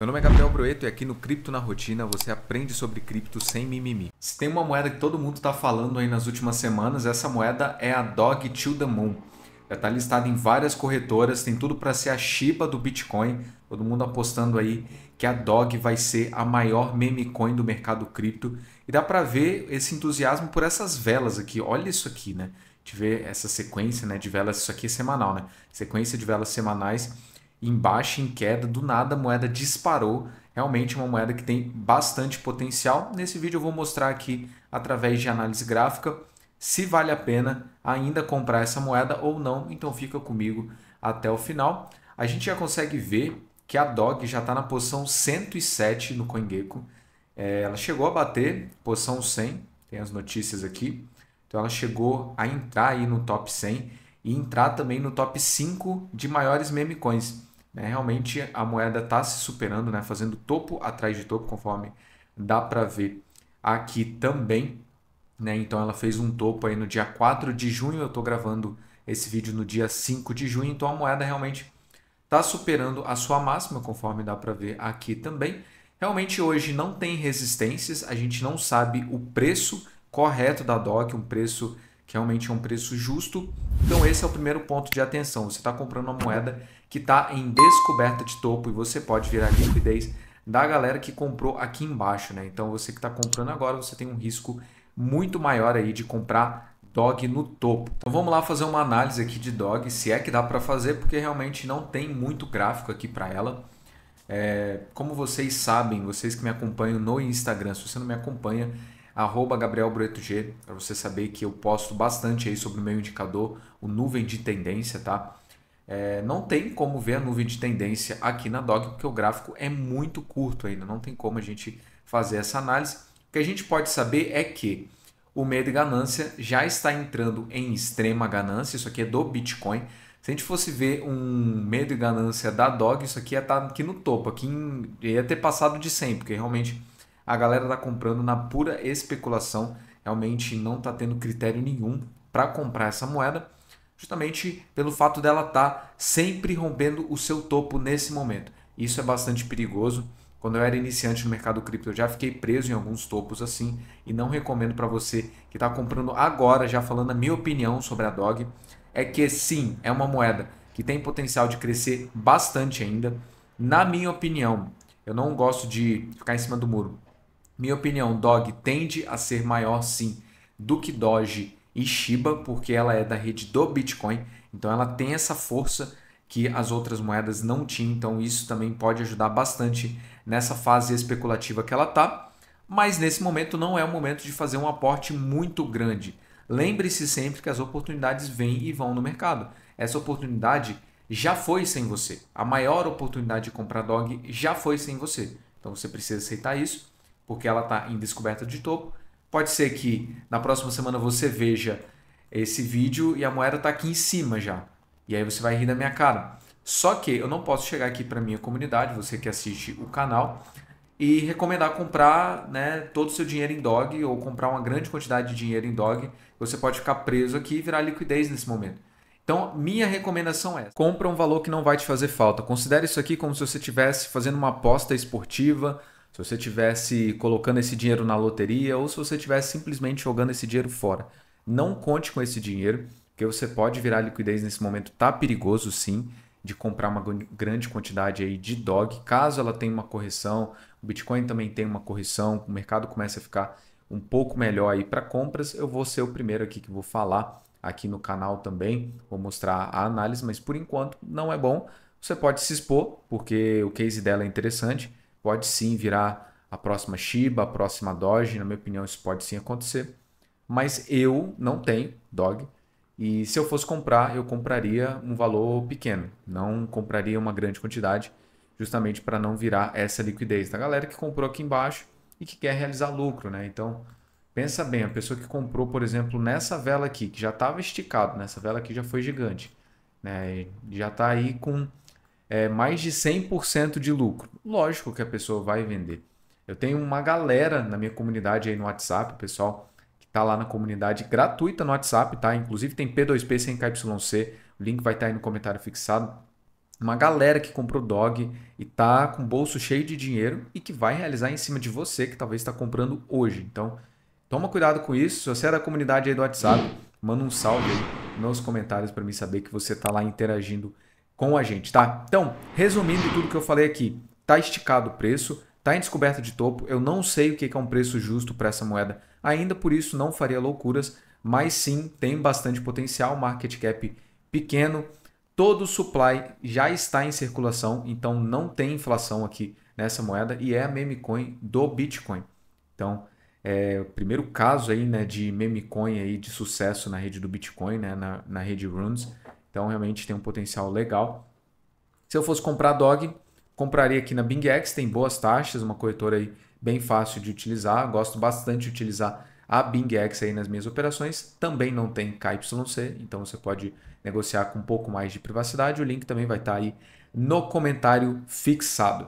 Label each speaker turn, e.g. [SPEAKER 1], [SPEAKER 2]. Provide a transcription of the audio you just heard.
[SPEAKER 1] Meu nome é Gabriel Broeto e aqui no Cripto na Rotina você aprende sobre cripto sem mimimi. Se tem uma moeda que todo mundo está falando aí nas últimas semanas, essa moeda é a Dog to the Moon. Já está listada em várias corretoras, tem tudo para ser a Shiba do Bitcoin. Todo mundo apostando aí que a Dog vai ser a maior meme coin do mercado cripto. E dá para ver esse entusiasmo por essas velas aqui. Olha isso aqui, né? A gente vê essa sequência né, de velas, isso aqui é semanal, né? Sequência de velas semanais em baixa, em queda, do nada a moeda disparou. Realmente uma moeda que tem bastante potencial. Nesse vídeo eu vou mostrar aqui através de análise gráfica se vale a pena ainda comprar essa moeda ou não. Então fica comigo até o final. A gente já consegue ver que a DOG já está na posição 107 no CoinGecko. É, ela chegou a bater posição 100, tem as notícias aqui. Então ela chegou a entrar aí no top 100 e entrar também no top 5 de maiores meme coins. Né? Realmente a moeda está se superando, né? fazendo topo atrás de topo, conforme dá para ver aqui também. Né? Então ela fez um topo aí no dia 4 de junho, eu estou gravando esse vídeo no dia 5 de junho, então a moeda realmente está superando a sua máxima, conforme dá para ver aqui também. Realmente hoje não tem resistências, a gente não sabe o preço correto da DOC, um preço que realmente é um preço justo. Então esse é o primeiro ponto de atenção. Você está comprando uma moeda que está em descoberta de topo e você pode virar liquidez da galera que comprou aqui embaixo, né? Então você que está comprando agora, você tem um risco muito maior aí de comprar DOG no topo. Então vamos lá fazer uma análise aqui de DOG, se é que dá para fazer, porque realmente não tem muito gráfico aqui para ela. É, como vocês sabem, vocês que me acompanham no Instagram, se você não me acompanha, arroba Gabriel G, para você saber que eu posto bastante aí sobre o meu indicador, o nuvem de tendência, tá? É, não tem como ver a nuvem de tendência aqui na DOG, porque o gráfico é muito curto ainda, não tem como a gente fazer essa análise. O que a gente pode saber é que o medo e ganância já está entrando em extrema ganância, isso aqui é do Bitcoin. Se a gente fosse ver um medo e ganância da DOG, isso aqui ia estar tá aqui no topo, aqui em, ia ter passado de 100, porque realmente a galera está comprando na pura especulação, realmente não está tendo critério nenhum para comprar essa moeda, justamente pelo fato dela estar tá sempre rompendo o seu topo nesse momento. Isso é bastante perigoso. Quando eu era iniciante no mercado cripto, eu já fiquei preso em alguns topos assim e não recomendo para você que está comprando agora, já falando a minha opinião sobre a DOG, é que sim, é uma moeda que tem potencial de crescer bastante ainda. Na minha opinião, eu não gosto de ficar em cima do muro. Minha opinião, Dog tende a ser maior sim do que Doge e Shiba, porque ela é da rede do Bitcoin, então ela tem essa força que as outras moedas não tinham, então isso também pode ajudar bastante nessa fase especulativa que ela está. Mas nesse momento não é o momento de fazer um aporte muito grande. Lembre-se sempre que as oportunidades vêm e vão no mercado. Essa oportunidade já foi sem você. A maior oportunidade de comprar dog já foi sem você. Então você precisa aceitar isso porque ela está em descoberta de topo. Pode ser que na próxima semana você veja esse vídeo e a moeda está aqui em cima já. E aí você vai rir da minha cara. Só que eu não posso chegar aqui para minha comunidade, você que assiste o canal, e recomendar comprar né, todo o seu dinheiro em dog ou comprar uma grande quantidade de dinheiro em dog. Você pode ficar preso aqui e virar liquidez nesse momento. Então, minha recomendação é: compra um valor que não vai te fazer falta. Considere isso aqui como se você estivesse fazendo uma aposta esportiva se você tivesse colocando esse dinheiro na loteria ou se você tivesse simplesmente jogando esse dinheiro fora. Não conte com esse dinheiro, porque você pode virar liquidez nesse momento, tá perigoso sim de comprar uma grande quantidade aí de dog, caso ela tenha uma correção, o Bitcoin também tem uma correção, o mercado começa a ficar um pouco melhor aí para compras, eu vou ser o primeiro aqui que vou falar aqui no canal também, vou mostrar a análise, mas por enquanto não é bom. Você pode se expor, porque o case dela é interessante, Pode sim virar a próxima Shiba, a próxima Doge, na minha opinião isso pode sim acontecer. Mas eu não tenho DOG e se eu fosse comprar, eu compraria um valor pequeno, não compraria uma grande quantidade, justamente para não virar essa liquidez da galera que comprou aqui embaixo e que quer realizar lucro, né? Então, pensa bem, a pessoa que comprou, por exemplo, nessa vela aqui, que já estava esticado, nessa vela aqui já foi gigante, né? Já está aí com é, mais de 100% de lucro. Lógico que a pessoa vai vender. Eu tenho uma galera na minha comunidade aí no WhatsApp, pessoal, que está lá na comunidade gratuita no WhatsApp, tá? Inclusive tem P2P sem KYC, o link vai estar tá aí no comentário fixado. Uma galera que comprou dog e está com bolso cheio de dinheiro e que vai realizar em cima de você que talvez está comprando hoje. Então, toma cuidado com isso. Se você é da comunidade aí do WhatsApp, manda um salve aí nos comentários para mim saber que você está lá interagindo com a gente, tá? Então, resumindo tudo que eu falei aqui, tá esticado o preço, tá em descoberta de topo, eu não sei o que é um preço justo para essa moeda ainda, por isso não faria loucuras, mas sim tem bastante potencial, market cap pequeno, todo o supply já está em circulação, então não tem inflação aqui nessa moeda e é a meme coin do Bitcoin. Então, é o primeiro caso aí, né, de meme coin aí de sucesso na rede do Bitcoin, né, na, na rede Runes. Então realmente tem um potencial legal. Se eu fosse comprar dog, compraria aqui na BingX, tem boas taxas, uma corretora aí bem fácil de utilizar. Gosto bastante de utilizar a BingX aí nas minhas operações. Também não tem KYC, então você pode negociar com um pouco mais de privacidade. O link também vai estar tá aí no comentário fixado.